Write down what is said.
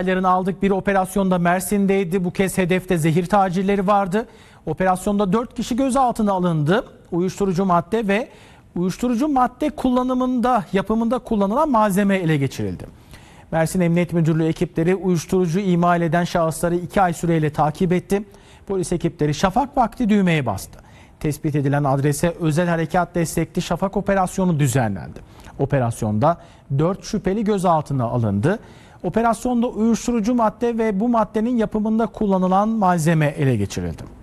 Haberlerini aldık. Bir operasyonda Mersin'deydi. Bu kez hedefte zehir tacirleri vardı. Operasyonda 4 kişi gözaltına alındı. Uyuşturucu madde ve uyuşturucu madde kullanımında, yapımında kullanılan malzeme ele geçirildi. Mersin Emniyet Müdürlüğü ekipleri uyuşturucu imal eden şahısları 2 ay süreyle takip etti. Polis ekipleri şafak vakti düğmeye bastı. Tespit edilen adrese özel harekat destekli şafak operasyonu düzenlendi. Operasyonda 4 şüpheli gözaltına alındı. Operasyonda uyuşturucu madde ve bu maddenin yapımında kullanılan malzeme ele geçirildi.